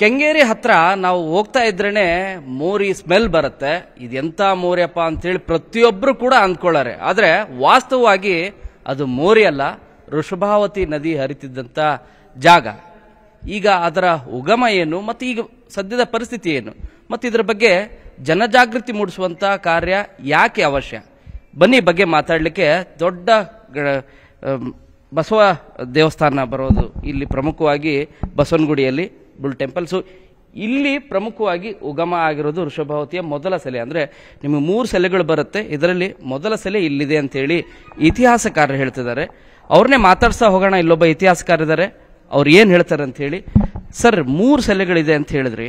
ಕೆಂಗೇರಿ ಹತ್ರ ನಾವು ಹೋಗ್ತಾ ಇದ್ರೇ ಮೋರಿ ಸ್ಮೆಲ್ ಬರುತ್ತೆ ಇದೆಂಥ ಮೋರಿಯಪ್ಪ ಅಂತೇಳಿ ಪ್ರತಿಯೊಬ್ಬರು ಕೂಡ ಅಂದ್ಕೊಳ್ಳಾರೆ ಆದರೆ ವಾಸ್ತವವಾಗಿ ಅದು ಮೋರಿ ಅಲ್ಲ ವೃಷಭಾವತಿ ನದಿ ಹರಿತಿದ್ದಂಥ ಜಾಗ ಈಗ ಅದರ ಉಗಮ ಏನು ಮತ್ತು ಈಗ ಸದ್ಯದ ಪರಿಸ್ಥಿತಿ ಏನು ಮತ್ತು ಇದರ ಬಗ್ಗೆ ಜನಜಾಗೃತಿ ಮೂಡಿಸುವಂಥ ಕಾರ್ಯ ಯಾಕೆ ಅವಶ್ಯ ಬನ್ನಿ ಬಗ್ಗೆ ಮಾತಾಡಲಿಕ್ಕೆ ದೊಡ್ಡ ಬಸವ ದೇವಸ್ಥಾನ ಬರೋದು ಇಲ್ಲಿ ಪ್ರಮುಖವಾಗಿ ಬಸವನಗುಡಿಯಲ್ಲಿ ಬುಲ್ ಟೆಂಪಲ್ಸು ಇಲ್ಲಿ ಪ್ರಮುಖವಾಗಿ ಉಗಮ ಆಗಿರೋದು ಋಷಭಾವತಿಯ ಮೊದಲ ಸೆಲೆ ಅಂದರೆ ನಿಮಗೆ ಮೂರು ಸೆಲೆಗಳು ಬರುತ್ತೆ ಇದರಲ್ಲಿ ಮೊದಲ ಸೆಲೆ ಇಲ್ಲಿದೆ ಅಂತೇಳಿ ಇತಿಹಾಸಕಾರರು ಹೇಳ್ತಿದ್ದಾರೆ ಅವ್ರನ್ನೇ ಮಾತಾಡ್ಸಾ ಹೋಗೋಣ ಇಲ್ಲೊಬ್ಬ ಇತಿಹಾಸಕಾರಿದ್ದಾರೆ ಅವ್ರು ಏನು ಹೇಳ್ತಾರೆ ಹೇಳಿ ಸರ್ ಮೂರು ಸೆಲೆಗಳಿದೆ ಅಂತ ಹೇಳಿದ್ರಿ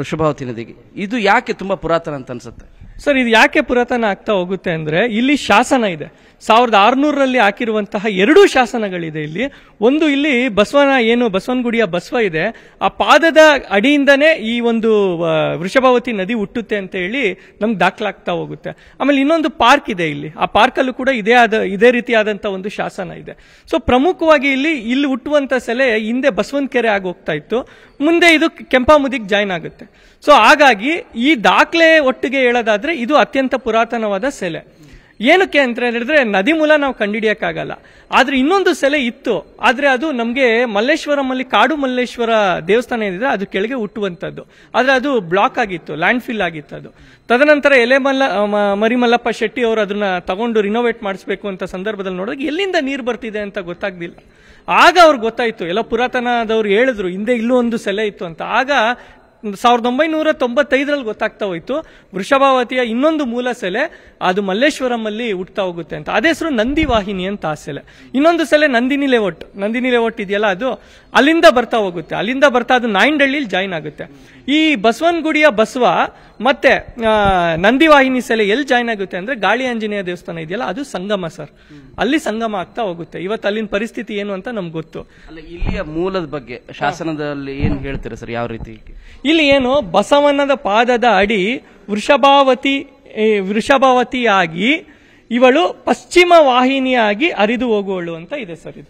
ಋಷಭಾವತಿ ನದಿಗೆ ಇದು ಯಾಕೆ ತುಂಬ ಪುರಾತನ ಅಂತ ಅನ್ಸುತ್ತೆ ಸರ್ ಇದು ಯಾಕೆ ಪುರಾತನ ಆಗ್ತಾ ಹೋಗುತ್ತೆ ಅಂದರೆ ಇಲ್ಲಿ ಶಾಸನ ಇದೆ ಸಾವಿರದ ಆರುನೂರರಲ್ಲಿ ಹಾಕಿರುವಂತಹ ಎರಡೂ ಶಾಸನಗಳಿದೆ ಇಲ್ಲಿ ಒಂದು ಇಲ್ಲಿ ಬಸವನ ಏನು ಬಸವನಗುಡಿಯ ಬಸವ ಇದೆ ಆ ಪಾದದ ಅಡಿಯಿಂದನೇ ಈ ಒಂದು ವೃಷಭಾವತಿ ನದಿ ಹುಟ್ಟುತ್ತೆ ಅಂತ ಹೇಳಿ ನಮ್ಗೆ ದಾಖಲಾಗ್ತಾ ಹೋಗುತ್ತೆ ಆಮೇಲೆ ಇನ್ನೊಂದು ಪಾರ್ಕ್ ಇದೆ ಇಲ್ಲಿ ಆ ಪಾರ್ಕಲ್ಲೂ ಕೂಡ ಇದೇ ಆದ ಇದೇ ರೀತಿಯಾದಂಥ ಒಂದು ಶಾಸನ ಇದೆ ಸೊ ಪ್ರಮುಖವಾಗಿ ಇಲ್ಲಿ ಇಲ್ಲಿ ಹುಟ್ಟುವಂಥ ಸೆಲೆ ಹಿಂದೆ ಬಸವನ ಕೆರೆ ಆಗಿ ಹೋಗ್ತಾ ಇತ್ತು ಮುಂದೆ ಇದು ಕೆಂಪಾಮುದಿಗೆ ಜಾಯ್ನ್ ಆಗುತ್ತೆ ಸೊ ಹಾಗಾಗಿ ಈ ದಾಖಲೆ ಒಟ್ಟಿಗೆ ಹೇಳೋದಾದ್ರೆ ಇದು ಅತ್ಯಂತ ಪುರಾತನವಾದ ಸೆಲೆ ಏನಕ್ಕೆ ಅಂತ ಹೇಳಿದ್ರೆ ನದಿ ಮೂಲ ನಾವು ಕಂಡಿಡಿಯಕ್ಕಾಗಲ್ಲ ಆದ್ರೆ ಇನ್ನೊಂದು ಸೆಲೆ ಇತ್ತು ಆದ್ರೆ ಅದು ನಮಗೆ ಮಲ್ಲೇಶ್ವರಮಲ್ಲಿ ಕಾಡು ಮಲ್ಲೇಶ್ವರ ದೇವಸ್ಥಾನ ಏನಿದೆ ಅದು ಕೆಳಗೆ ಹುಟ್ಟುವಂಥದ್ದು ಆದ್ರೆ ಅದು ಬ್ಲಾಕ್ ಆಗಿತ್ತು ಲ್ಯಾಂಡ್ ಫಿಲ್ ಆಗಿತ್ತು ಅದು ತದನಂತರ ಎಲೆಮಲ್ಲ ಮರಿಮಲ್ಲಪ್ಪ ಶೆಟ್ಟಿ ಅವರು ಅದನ್ನ ತಗೊಂಡು ರಿನೋವೇಟ್ ಮಾಡಿಸ್ಬೇಕು ಅಂತ ಸಂದರ್ಭದಲ್ಲಿ ನೋಡಿದಾಗ ಎಲ್ಲಿಂದ ನೀರು ಬರ್ತಿದೆ ಅಂತ ಗೊತ್ತಾಗ್ಲಿಲ್ಲ ಆಗ ಅವ್ರಿಗೆ ಗೊತ್ತಾಯ್ತು ಎಲ್ಲ ಪುರಾತನದವ್ರು ಹೇಳಿದ್ರು ಹಿಂದೆ ಇಲ್ಲೂ ಒಂದು ಸೆಲೆ ಇತ್ತು ಅಂತ ಆಗ ಸಾವಿರದ ಒಂಬೈನೂರ ತೊಂಬತ್ತೈದರಲ್ಲಿ ಗೊತ್ತಾಗ್ತಾ ಹೋಯಿತು ವೃಷಭಾವತಿಯ ಇನ್ನೊಂದು ಮೂಲ ಸೆಲೆ ಅದು ಅಲ್ಲಿ ಹುಟ್ತಾ ಹೋಗುತ್ತೆ ಅಂತ ಅದೇ ಹೆಸರು ನಂದಿ ವಾಹಿನಿ ಅಂತ ಆ ಸೆಲೆ ಇನ್ನೊಂದು ಸೆಲೆ ನಂದಿನಿ ಲೇಔಟ್ ನಂದಿನಿ ಲೇಔಟ್ ಇದೆಯಲ್ಲ ಅದು ಅಲ್ಲಿಂದ ಬರ್ತಾ ಹೋಗುತ್ತೆ ಅಲ್ಲಿಂದ ಬರ್ತಾ ಅದು ನಾಯಿಂಡಳ್ಳಿಲಿ ಜಾಯಿನ್ ಆಗುತ್ತೆ ಈ ಬಸವನಗುಡಿಯ ಬಸವ ಮತ್ತೆ ನಂದಿ ವಾಹಿನಿ ಸೆಲೆ ಎಲ್ಲಿ ಜಾಯಿನ್ ಆಗುತ್ತೆ ಅಂದ್ರೆ ಗಾಳಿ ಆಂಜನೇಯ ದೇವಸ್ಥಾನ ಇದೆಯಲ್ಲ ಅದು ಸಂಗಮ ಸರ್ ಅಲ್ಲಿ ಸಂಗಮ ಆಗ್ತಾ ಹೋಗುತ್ತೆ ಇವತ್ತು ಅಲ್ಲಿನ ಪರಿಸ್ಥಿತಿ ಏನು ಅಂತ ನಮ್ಗೆ ಗೊತ್ತು ಇಲ್ಲಿಯ ಮೂಲದ ಬಗ್ಗೆ ಶಾಸನದಲ್ಲಿ ಏನು ಹೇಳ್ತೀರಾ ಸರ್ ಯಾವ ರೀತಿ ಇಲ್ಲಿ ಏನು ಬಸವನದ ಪಾದದ ಅಡಿ ವೃಷಭಾವತಿ ವೃಷಭಾವತಿಯಾಗಿ ಇವಳು ಪಶ್ಚಿಮ ವಾಹಿನಿಯಾಗಿ ಅರಿದು ಹೋಗುವಳು ಅಂತ ಇದೆ ಸರ್ ಇದು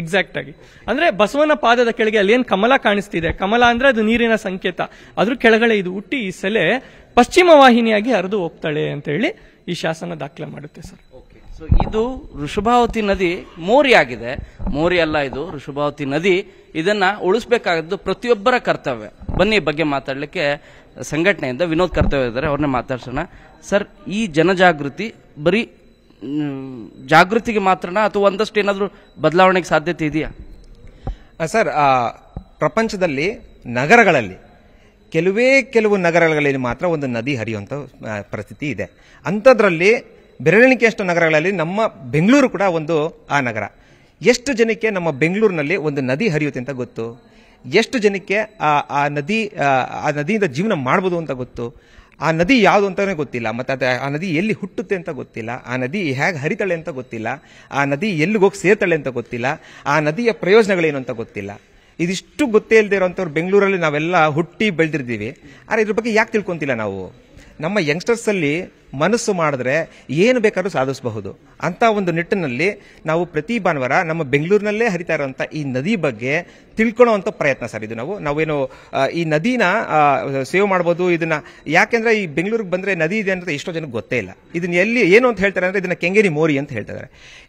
ಎಕ್ಸಾಕ್ಟ್ ಆಗಿ ಅಂದ್ರೆ ಬಸವನ ಪಾದದ ಕೆಳಗೆ ಅಲ್ಲಿ ಏನು ಕಮಲ ಕಾಣಿಸ್ತಿದೆ ಕಮಲ ಅಂದ್ರೆ ಅದು ನೀರಿನ ಸಂಕೇತ ಅದ್ರ ಕೆಳಗಡೆ ಇದು ಹುಟ್ಟಿ ಈ ಸಲೇ ಪಶ್ಚಿಮ ವಾಹಿನಿಯಾಗಿ ಹರಿದು ಹೋಗ್ತಾಳೆ ಅಂತ ಹೇಳಿ ಈ ಶಾಸನ ದಾಖಲೆ ಮಾಡುತ್ತೆ ಸರ್ ಸೊ ಇದು ಋಷಭಾವತಿ ನದಿ ಮೋರಿ ಆಗಿದೆ ಮೋರಿ ಅಲ್ಲ ಇದು ಋಷಭಾವತಿ ನದಿ ಇದನ್ನ ಉಳಿಸ್ಬೇಕಾಗದ್ದು ಪ್ರತಿಯೊಬ್ಬರ ಕರ್ತವ್ಯ ಬನ್ನಿ ಬಗ್ಗೆ ಮಾತಾಡಲಿಕ್ಕೆ ಸಂಘಟನೆಯಿಂದ ವಿನೋದ್ ಕರ್ತವ್ಯ ಇದ್ದಾರೆ ಅವ್ರನ್ನೇ ಮಾತಾಡ್ಸೋಣ ಸರ್ ಈ ಜನಜಾಗೃತಿ ಬರೀ ಜಾಗೃತಿಗೆ ಮಾತ್ರನಾ ಅಥವಾ ಒಂದಷ್ಟು ಏನಾದರೂ ಬದಲಾವಣೆಗೆ ಸಾಧ್ಯತೆ ಇದೆಯಾ ಸರ್ ಪ್ರಪಂಚದಲ್ಲಿ ನಗರಗಳಲ್ಲಿ ಕೆಲವೇ ಕೆಲವು ನಗರಗಳಲ್ಲಿ ಮಾತ್ರ ಒಂದು ನದಿ ಹರಿಯುವಂಥ ಪರಿಸ್ಥಿತಿ ಇದೆ ಅಂಥದ್ರಲ್ಲಿ ಬೆರಳಿಕೆಯಷ್ಟು ನಗರಗಳಲ್ಲಿ ನಮ್ಮ ಬೆಂಗಳೂರು ಕೂಡ ಒಂದು ಆ ನಗರ ಎಷ್ಟು ಜನಕ್ಕೆ ನಮ್ಮ ಬೆಂಗಳೂರಿನಲ್ಲಿ ಒಂದು ನದಿ ಹರಿಯುತ್ತೆ ಅಂತ ಗೊತ್ತು ಎಷ್ಟು ಜನಕ್ಕೆ ಆ ಆ ನದಿ ಆ ನದಿಯಿಂದ ಜೀವನ ಮಾಡ್ಬೋದು ಅಂತ ಗೊತ್ತು ಆ ನದಿ ಯಾವುದು ಅಂತಲೇ ಗೊತ್ತಿಲ್ಲ ಮತ್ತು ಅದು ಆ ನದಿ ಎಲ್ಲಿ ಹುಟ್ಟುತ್ತೆ ಅಂತ ಗೊತ್ತಿಲ್ಲ ಆ ನದಿ ಹೇಗೆ ಹರಿತಾಳೆ ಅಂತ ಗೊತ್ತಿಲ್ಲ ಆ ನದಿ ಎಲ್ಲಿಗೆ ಹೋಗಿ ಸೇರ್ತಾಳೆ ಅಂತ ಗೊತ್ತಿಲ್ಲ ಆ ನದಿಯ ಪ್ರಯೋಜನಗಳೇನು ಅಂತ ಗೊತ್ತಿಲ್ಲ ಇದಿಷ್ಟು ಗೊತ್ತೇ ಇಲ್ಲದೆ ಇರೋಂಥವ್ರು ಬೆಂಗಳೂರಲ್ಲಿ ನಾವೆಲ್ಲ ಹುಟ್ಟಿ ಬೆಳೆದಿರ್ತೀವಿ ಆದರೆ ಇದ್ರ ಬಗ್ಗೆ ಯಾಕೆ ತಿಳ್ಕೊತಿಲ್ಲ ನಾವು ನಮ್ಮ ಯಂಗ್ಸ್ಟರ್ಸಲ್ಲಿ ಮನಸ್ಸು ಮಾಡಿದ್ರೆ ಏನು ಬೇಕಾದರೂ ಸಾಧಿಸಬಹುದು ಅಂತ ಒಂದು ನಿಟ್ಟಿನಲ್ಲಿ ನಾವು ಪ್ರತಿ ಭಾನುವಾರ ನಮ್ಮ ಬೆಂಗಳೂರಿನಲ್ಲೇ ಹರಿತಾ ಇರುವಂತ ಈ ನದಿ ಬಗ್ಗೆ ಅಂಥ ಪ್ರಯತ್ನ ಸರ್ ಇದು ನಾವು ನಾವೇನು ಈ ನದಿನ ಸೇವ್ ಮಾಡ್ಬೋದು ಇದನ್ನ ಯಾಕೆಂದ್ರೆ ಈ ಬೆಂಗಳೂರಿಗೆ ಬಂದ್ರೆ ನದಿ ಇದೆ ಅಂತ ಎಷ್ಟೋ ಜನಕ್ಕೆ ಗೊತ್ತೇ ಇಲ್ಲ ಇದನ್ನ ಎಲ್ಲಿ ಏನು ಅಂತ ಹೇಳ್ತಾರೆ ಅಂದ್ರೆ ಇದನ್ನ ಕೆಂಗೇರಿ ಮೋರಿ ಅಂತ ಹೇಳ್ತಾ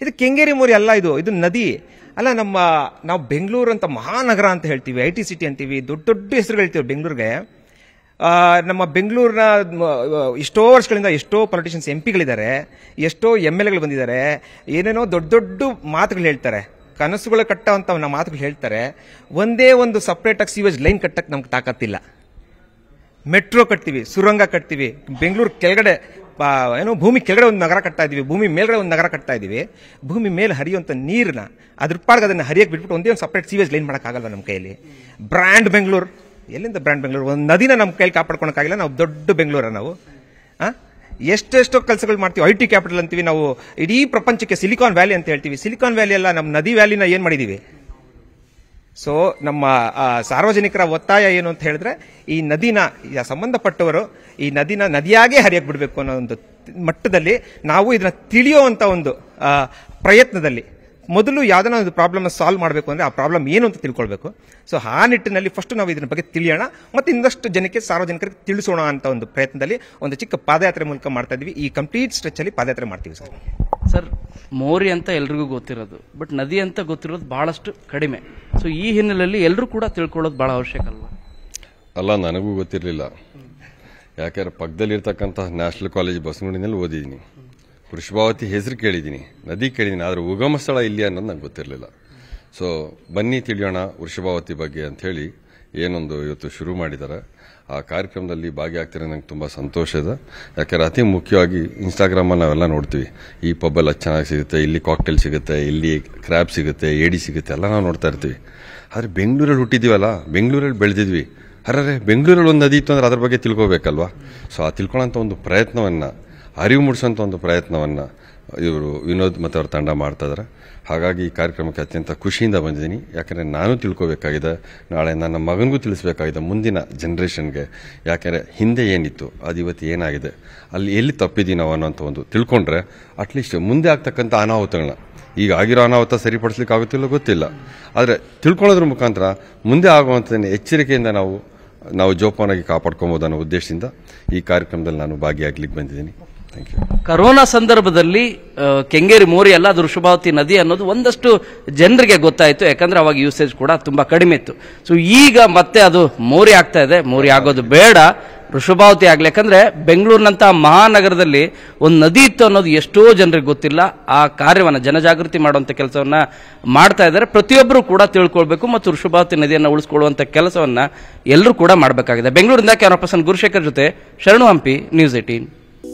ಇದು ಕೆಂಗೇರಿ ಮೋರಿ ಅಲ್ಲ ಇದು ಇದು ನದಿ ಅಲ್ಲ ನಮ್ಮ ನಾವು ಬೆಂಗಳೂರು ಅಂತ ಮಹಾನಗರ ಅಂತ ಹೇಳ್ತೀವಿ ಐ ಟಿ ಸಿಟಿ ಅಂತೀವಿ ದೊಡ್ಡ ದೊಡ್ಡ ಹೆಸರು ಹೇಳ್ತೀವಿ ಬೆಂಗಳೂರಿಗೆ ನಮ್ಮ ಬೆಂಗಳೂರಿನ ಎಷ್ಟೋ ವರ್ಷಗಳಿಂದ ಎಷ್ಟೋ ಪೊಲಿಟಿಷಿಯನ್ಸ್ ಎಂ ಪಿಗಳಿದ್ದಾರೆ ಎಷ್ಟೋ ಎಮ್ ಎಲ್ ಎಗಳು ಬಂದಿದ್ದಾರೆ ಏನೇನೋ ದೊಡ್ಡ ದೊಡ್ಡ ಮಾತುಗಳು ಹೇಳ್ತಾರೆ ಕನಸುಗಳು ಅಂತ ನಮ್ಮ ಮಾತುಗಳು ಹೇಳ್ತಾರೆ ಒಂದೇ ಒಂದು ಸಪ್ರೇಟಾಗಿ ಸೀವೇಜ್ ಲೈನ್ ಕಟ್ಟಕ್ಕೆ ನಮ್ಗೆ ತಾಕತ್ತಿಲ್ಲ ಮೆಟ್ರೋ ಕಟ್ತೀವಿ ಸುರಂಗ ಕಟ್ತೀವಿ ಬೆಂಗಳೂರು ಕೆಳಗಡೆ ಏನೋ ಭೂಮಿ ಕೆಳಗಡೆ ಒಂದು ನಗರ ಕಟ್ತಾ ಇದ್ದೀವಿ ಭೂಮಿ ಮೇಲ್ಗಡೆ ಒಂದು ನಗರ ಕಟ್ತಾ ಇದ್ದೀವಿ ಭೂಮಿ ಮೇಲೆ ಹರಿಯುವಂಥ ನೀರನ್ನ ಅದ್ರ ಪಾಡ್ಗೆ ಅದನ್ನು ಹರಿಯಕ್ಕೆ ಬಿಟ್ಬಿಟ್ಟು ಒಂದೇ ಒಂದು ಸಪ್ರೇಟ್ ಸೀವೇಜ್ ಲೈನ್ ಮಾಡೋಕ್ಕಾಗಲ್ಲ ನಮ್ಮ ಕೈಯಲ್ಲಿ ಬ್ರ್ಯಾಂಡ್ ಬೆಂಗಳೂರು ಎಲ್ಲಿಂದ ಬ್ರ್ಯಾಂಡ್ ಬೆಂಗಳೂರು ಒಂದು ನದಿನ ನಮ್ಮ ಕೈಲಿ ಕಾಪಾಡ್ಕೊಳಕ್ಕಾಗಿಲ್ಲ ನಾವು ದೊಡ್ಡ ಬೆಂಗಳೂರ ನಾವು ಎಷ್ಟೆಷ್ಟೋ ಕೆಲಸಗಳು ಮಾಡ್ತೀವಿ ಐ ಟಿ ಕ್ಯಾಪಿಟಲ್ ಅಂತೀವಿ ನಾವು ಇಡೀ ಪ್ರಪಂಚಕ್ಕೆ ಸಿಲಿಕಾನ್ ವ್ಯಾಲಿ ಅಂತ ಹೇಳ್ತೀವಿ ಸಿಲಿಕಾನ್ ವ್ಯಾಲಿ ಎಲ್ಲ ನಮ್ಮ ನದಿ ವ್ಯಾಲಿನ ಏನು ಮಾಡಿದ್ದೀವಿ ಸೊ ನಮ್ಮ ಸಾರ್ವಜನಿಕರ ಒತ್ತಾಯ ಏನು ಅಂತ ಹೇಳಿದ್ರೆ ಈ ನದಿನ ಸಂಬಂಧಪಟ್ಟವರು ಈ ನದಿನ ನದಿಯಾಗೇ ಹರಿಯಕ್ಕೆ ಬಿಡಬೇಕು ಅನ್ನೋ ಒಂದು ಮಟ್ಟದಲ್ಲಿ ನಾವು ಇದನ್ನ ತಿಳಿಯೋ ಒಂದು ಪ್ರಯತ್ನದಲ್ಲಿ ಮೊದಲು ಯಾವ್ದನ್ನ ಒಂದು ಪ್ರಾಬ್ಲಮ್ನ ಸಾಲ್ವ್ ಮಾಡಬೇಕು ಅಂದರೆ ಆ ಪ್ರಾಬ್ಲಮ್ ಏನು ಅಂತ ತಿಳ್ಕೊಳ್ಬೇಕು ಸೊ ಆ ನಿಟ್ಟಿನಲ್ಲಿ ಫಸ್ಟ್ ನಾವು ಇದ್ರ ಬಗ್ಗೆ ತಿಳಿಯೋಣ ಮತ್ತು ಇನ್ನಷ್ಟು ಜನಕ್ಕೆ ಸಾರ್ವಜನಿಕರಿಗೆ ತಿಳಿಸೋಣ ಅಂತ ಒಂದು ಪ್ರಯತ್ನದಲ್ಲಿ ಒಂದು ಚಿಕ್ಕ ಪಾದಯಾತ್ರೆ ಮೂಲಕ ಮಾಡ್ತಾ ಇದ್ವಿ ಈ ಕಂಪ್ಲೀಟ್ ಸ್ಟ್ರೆಚ್ಚಲ್ಲಿ ಪಾದಯಾತ್ರೆ ಮಾಡ್ತೀವಿ ಸರ್ ಸರ್ ಮೋರಿ ಅಂತ ಎಲ್ರಿಗೂ ಗೊತ್ತಿರೋದು ಬಟ್ ನದಿ ಅಂತ ಗೊತ್ತಿರೋದು ಬಹಳಷ್ಟು ಕಡಿಮೆ ಸೊ ಈ ಹಿನ್ನೆಲೆಯಲ್ಲಿ ಎಲ್ಲರೂ ಕೂಡ ತಿಳ್ಕೊಳ್ಳೋದು ಬಹಳ ಅವಶ್ಯಕ ಅಲ್ಲ ನನಗೂ ಗೊತ್ತಿರಲಿಲ್ಲ ಯಾಕೆಂದ್ರೆ ಪಕ್ಕದಲ್ಲಿರ್ತಕ್ಕಂತಹ ನ್ಯಾಷನಲ್ ಕಾಲೇಜ್ ಬಸವನಗುಡಿನಲ್ಲಿ ಓದಿದ್ದೀನಿ ವೃಷಭಾವತಿ ಹೆಸರು ಕೇಳಿದ್ದೀನಿ ನದಿ ಕೇಳಿದ್ದೀನಿ ಆದರೆ ಉಗಮ ಸ್ಥಳ ಇಲ್ಲಿ ಅನ್ನೋದು ನಂಗೆ ಗೊತ್ತಿರಲಿಲ್ಲ ಸೊ ಬನ್ನಿ ತಿಳಿಯೋಣ ವೃಷಭಾವತಿ ಬಗ್ಗೆ ಅಂಥೇಳಿ ಏನೊಂದು ಇವತ್ತು ಶುರು ಮಾಡಿದ್ದಾರೆ ಆ ಕಾರ್ಯಕ್ರಮದಲ್ಲಿ ಭಾಗಿಯಾಗ್ತಾರೆ ನಂಗೆ ತುಂಬ ಸಂತೋಷ ಇದೆ ಯಾಕೆಂದರೆ ಅತಿ ಮುಖ್ಯವಾಗಿ ಇನ್ಸ್ಟಾಗ್ರಾಮಲ್ಲಿ ನಾವೆಲ್ಲ ನೋಡ್ತೀವಿ ಈ ಪಬ್ಬಲ್ಲಿ ಚೆನ್ನಾಗಿ ಸಿಗುತ್ತೆ ಇಲ್ಲಿ ಕಾಕ್ಟೇಲ್ ಸಿಗುತ್ತೆ ಇಲ್ಲಿ ಕ್ರ್ಯಾಪ್ ಸಿಗುತ್ತೆ ಏಡಿ ಸಿಗುತ್ತೆ ಎಲ್ಲ ನಾವು ನೋಡ್ತಾ ಇರ್ತೀವಿ ಆದರೆ ಬೆಂಗಳೂರಲ್ಲಿ ಹುಟ್ಟಿದ್ದೀವಲ್ಲ ಬೆಂಗಳೂರಲ್ಲಿ ಬೆಳೆದಿದ್ವಿ ಅರೆ ಬೆಂಗಳೂರಲ್ಲಿ ಒಂದು ನದಿ ಇತ್ತು ಅಂದರೆ ಅದ್ರ ಬಗ್ಗೆ ತಿಳ್ಕೊಬೇಕಲ್ವಾ ಸೊ ಆ ತಿಳ್ಕೊಳ್ಳೋಂಥ ಒಂದು ಪ್ರಯತ್ನವನ್ನು ಅರಿವು ಮೂಡಿಸುವಂಥ ಒಂದು ಪ್ರಯತ್ನವನ್ನು ಇವರು ವಿನೋದ್ ಮತ್ತು ಅವರ ತಂಡ ಮಾಡ್ತಾ ಇದ್ದಾರೆ ಹಾಗಾಗಿ ಈ ಕಾರ್ಯಕ್ರಮಕ್ಕೆ ಅತ್ಯಂತ ಖುಷಿಯಿಂದ ಬಂದಿದ್ದೀನಿ ಯಾಕೆಂದರೆ ನಾನು ತಿಳ್ಕೋಬೇಕಾಗಿದೆ ನಾಳೆ ನನ್ನ ಮಗನಿಗೂ ತಿಳಿಸ್ಬೇಕಾಗಿದೆ ಮುಂದಿನ ಜನ್ರೇಷನ್ಗೆ ಯಾಕೆಂದರೆ ಹಿಂದೆ ಏನಿತ್ತು ಅದು ಇವತ್ತು ಏನಾಗಿದೆ ಅಲ್ಲಿ ಎಲ್ಲಿ ತಪ್ಪಿದ್ದೀವಿ ನಾವು ಅನ್ನೋಂಥ ಒಂದು ತಿಳ್ಕೊಂಡ್ರೆ ಅಟ್ಲೀಸ್ಟ್ ಮುಂದೆ ಆಗ್ತಕ್ಕಂಥ ಅನಾಹುತಗಳನ್ನ ಈಗ ಆಗಿರೋ ಅನಾಹುತ ಸರಿಪಡಿಸ್ಲಿಕ್ಕೆ ಆಗುತ್ತಿಲ್ಲ ಗೊತ್ತಿಲ್ಲ ಆದರೆ ತಿಳ್ಕೊಳ್ಳೋದ್ರ ಮುಖಾಂತರ ಮುಂದೆ ಆಗುವಂಥದ್ದನ್ನು ಎಚ್ಚರಿಕೆಯಿಂದ ನಾವು ನಾವು ಜೋಪಾನಾಗಿ ಕಾಪಾಡ್ಕೊಬೋದು ಅನ್ನೋ ಉದ್ದೇಶದಿಂದ ಈ ಕಾರ್ಯಕ್ರಮದಲ್ಲಿ ನಾನು ಭಾಗಿಯಾಗ್ಲಿಕ್ಕೆ ಬಂದಿದ್ದೀನಿ ಕರೋನಾ ಸಂದರ್ಭದಲ್ಲಿ ಕೆಂಗೇರಿ ಮೋರಿ ಅಲ್ಲ ಅದು ವೃಷಭಾವತಿ ನದಿ ಅನ್ನೋದು ಒಂದಷ್ಟು ಜನರಿಗೆ ಗೊತ್ತಾಯಿತು ಯಾಕಂದ್ರೆ ಅವಾಗ ಯೂಸೇಜ್ ಕೂಡ ತುಂಬಾ ಕಡಿಮೆ ಇತ್ತು ಸೊ ಈಗ ಮತ್ತೆ ಅದು ಮೋರಿ ಆಗ್ತಾ ಇದೆ ಮೋರಿ ಆಗೋದು ಬೇಡ ಋಷಭಾವತಿ ಆಗಲಿ ಯಾಕಂದ್ರೆ ಬೆಂಗಳೂರಿನಂತಹ ಮಹಾನಗರದಲ್ಲಿ ಒಂದು ನದಿ ಇತ್ತು ಅನ್ನೋದು ಎಷ್ಟೋ ಜನರಿಗೆ ಗೊತ್ತಿಲ್ಲ ಆ ಕಾರ್ಯವನ್ನು ಜನಜಾಗೃತಿ ಮಾಡುವಂತ ಕೆಲಸವನ್ನ ಮಾಡ್ತಾ ಇದ್ದಾರೆ ಪ್ರತಿಯೊಬ್ಬರು ಕೂಡ ತಿಳ್ಕೊಳ್ಬೇಕು ಮತ್ತು ಋಷಭಾವತಿ ನದಿಯನ್ನು ಉಳಿಸ್ಕೊಳ್ಳುವಂತ ಕೆಲಸವನ್ನ ಎಲ್ಲರೂ ಕೂಡ ಮಾಡಬೇಕಾಗಿದೆ ಬೆಂಗಳೂರಿಂದ ಕ್ಯಾಮರಾ ಪರ್ಸನ್ ಗುರುಶೇಖರ್ ಜೊತೆ ಶರಣು ಹಂಪಿ ನ್ಯೂಸ್ ಏಟೀನ್